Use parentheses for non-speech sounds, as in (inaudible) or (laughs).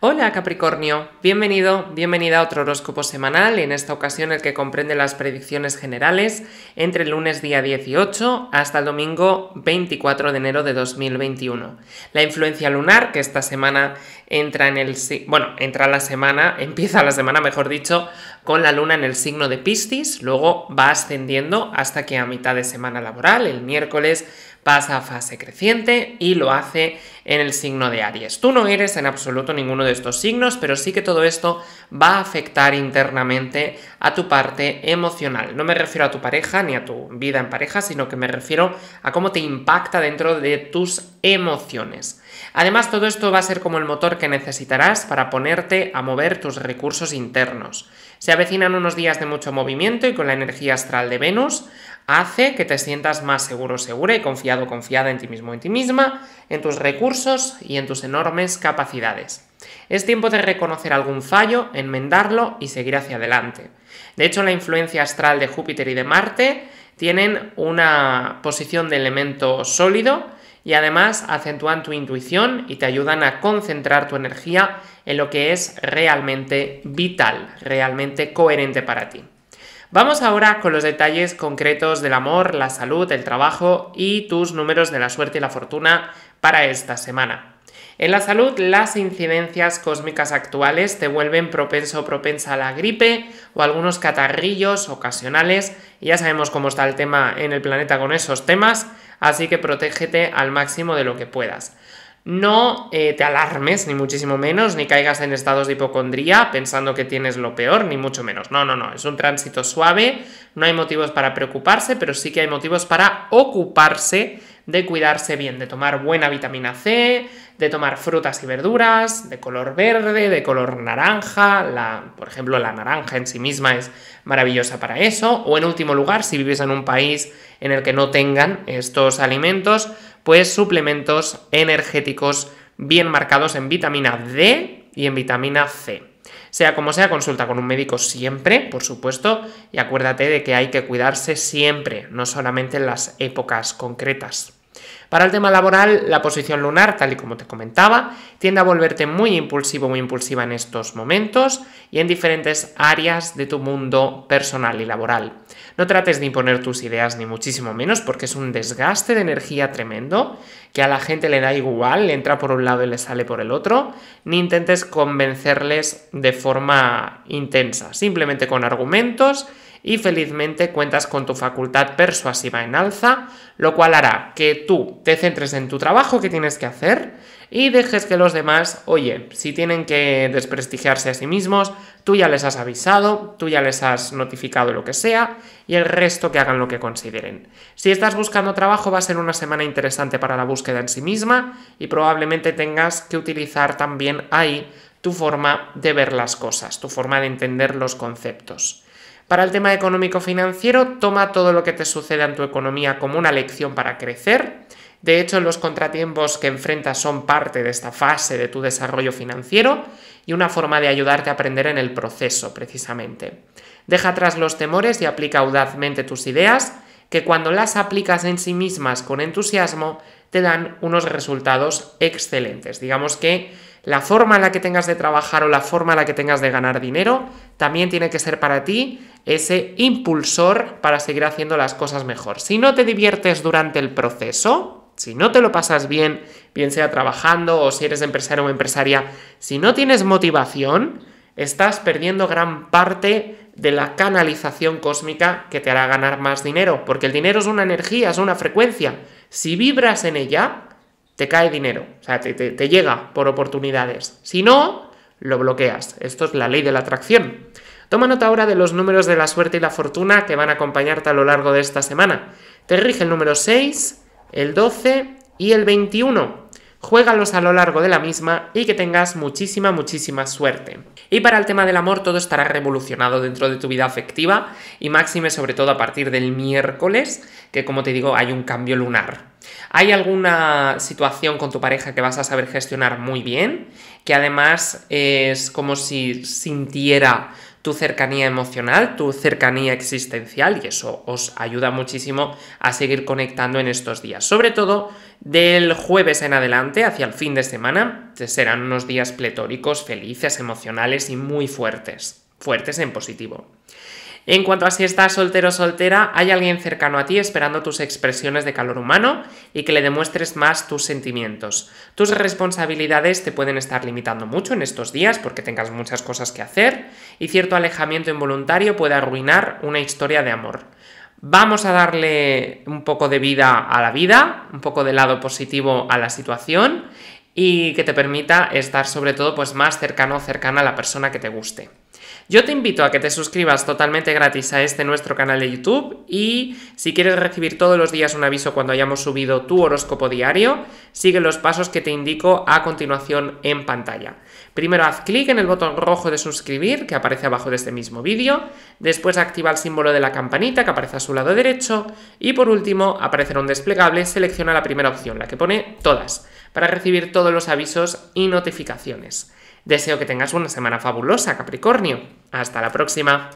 Hola Capricornio, bienvenido, bienvenida a otro horóscopo semanal, en esta ocasión el que comprende las predicciones generales entre el lunes día 18 hasta el domingo 24 de enero de 2021. La influencia lunar que esta semana entra en el bueno, entra la semana, (laughs) empieza la semana, mejor dicho, con la luna en el signo de Piscis, luego va ascendiendo hasta que a mitad de semana laboral, el miércoles pasa a fase creciente y lo hace en el signo de Aries. Tú no eres en absoluto ninguno de estos signos, pero sí que todo esto va a afectar internamente a tu parte emocional. No me refiero a tu pareja ni a tu vida en pareja, sino que me refiero a cómo te impacta dentro de tus emociones. Además, todo esto va a ser como el motor que necesitarás para ponerte a mover tus recursos internos. Se avecinan unos días de mucho movimiento y con la energía astral de Venus, hace que te sientas más seguro, segura y confiado, confiada en ti mismo, en ti misma, en tus recursos y en tus enormes capacidades. Es tiempo de reconocer algún fallo, enmendarlo y seguir hacia adelante. De hecho, la influencia astral de Júpiter y de Marte tienen una posición de elemento sólido y además acentúan tu intuición y te ayudan a concentrar tu energía en lo que es realmente vital, realmente coherente para ti. Vamos ahora con los detalles concretos del amor, la salud, el trabajo y tus números de la suerte y la fortuna para esta semana. En la salud, las incidencias cósmicas actuales te vuelven propenso o propensa a la gripe o algunos catarrillos ocasionales. Ya sabemos cómo está el tema en el planeta con esos temas, así que protégete al máximo de lo que puedas. No eh, te alarmes, ni muchísimo menos, ni caigas en estados de hipocondría pensando que tienes lo peor, ni mucho menos. No, no, no, es un tránsito suave, no hay motivos para preocuparse, pero sí que hay motivos para ocuparse de cuidarse bien, de tomar buena vitamina C, de tomar frutas y verduras, de color verde, de color naranja, la, por ejemplo, la naranja en sí misma es maravillosa para eso, o en último lugar, si vives en un país en el que no tengan estos alimentos, pues suplementos energéticos bien marcados en vitamina D y en vitamina C. Sea como sea, consulta con un médico siempre, por supuesto, y acuérdate de que hay que cuidarse siempre, no solamente en las épocas concretas. Para el tema laboral, la posición lunar, tal y como te comentaba, tiende a volverte muy impulsivo, muy impulsiva en estos momentos y en diferentes áreas de tu mundo personal y laboral. No trates de imponer tus ideas ni muchísimo menos porque es un desgaste de energía tremendo que a la gente le da igual, le entra por un lado y le sale por el otro, ni intentes convencerles de forma intensa, simplemente con argumentos y felizmente cuentas con tu facultad persuasiva en alza, lo cual hará que tú te centres en tu trabajo que tienes que hacer y dejes que los demás, oye, si tienen que desprestigiarse a sí mismos, tú ya les has avisado, tú ya les has notificado lo que sea y el resto que hagan lo que consideren. Si estás buscando trabajo va a ser una semana interesante para la búsqueda en sí misma y probablemente tengas que utilizar también ahí tu forma de ver las cosas, tu forma de entender los conceptos. Para el tema económico-financiero, toma todo lo que te suceda en tu economía como una lección para crecer. De hecho, los contratiempos que enfrentas son parte de esta fase de tu desarrollo financiero y una forma de ayudarte a aprender en el proceso, precisamente. Deja atrás los temores y aplica audazmente tus ideas que cuando las aplicas en sí mismas con entusiasmo te dan unos resultados excelentes. Digamos que la forma en la que tengas de trabajar o la forma en la que tengas de ganar dinero también tiene que ser para ti ese impulsor para seguir haciendo las cosas mejor. Si no te diviertes durante el proceso, si no te lo pasas bien, bien sea trabajando o si eres empresario o empresaria, si no tienes motivación, estás perdiendo gran parte de la canalización cósmica que te hará ganar más dinero, porque el dinero es una energía, es una frecuencia. Si vibras en ella, te cae dinero, o sea, te, te, llega por oportunidades. Si no, lo bloqueas. Esto es la ley de la atracción. Toma nota ahora de los números de la suerte y la fortuna que van a acompañarte a lo largo de esta semana. Te rige el número 6, el 12 y el 21 juégalos a lo largo de la misma y que tengas muchísima, muchísima suerte. Y para el tema del amor, todo estará revolucionado dentro de tu vida afectiva y máxime sobre todo a partir del miércoles, que como te digo, hay un cambio lunar. Hay alguna situación con tu pareja que vas a saber gestionar muy bien, que además es como si sintiera tu cercanía emocional, tu cercanía existencial y eso os ayuda muchísimo a seguir conectando en estos días. Sobre todo del jueves en adelante, hacia el fin de semana, serán unos días pletóricos, felices, emocionales y muy fuertes, fuertes en positivo. En cuanto a si estás soltero o soltera, hay alguien cercano a ti esperando tus expresiones de calor humano y que le demuestres más tus sentimientos. Tus responsabilidades te pueden estar limitando mucho en estos días porque tengas muchas cosas que hacer y cierto alejamiento involuntario puede arruinar una historia de amor. Vamos a darle un poco de vida a la vida, un poco de lado positivo a la situación y que te permita estar sobre todo pues más cercano o cercana a la persona que te guste. Yo te invito a que te suscribas totalmente gratis a este nuestro canal de YouTube y si quieres recibir todos los días un aviso cuando hayamos subido tu horóscopo diario, sigue los pasos que te indico a continuación en pantalla. Primero haz clic en el botón rojo de suscribir que aparece abajo de este mismo vídeo, después activa el símbolo de la campanita que aparece a su lado derecho y por último aparecerá un desplegable, selecciona la primera opción, la que pone todas, para recibir todos los avisos y notificaciones. Deseo que tengas una semana fabulosa, Capricornio. Hasta la próxima.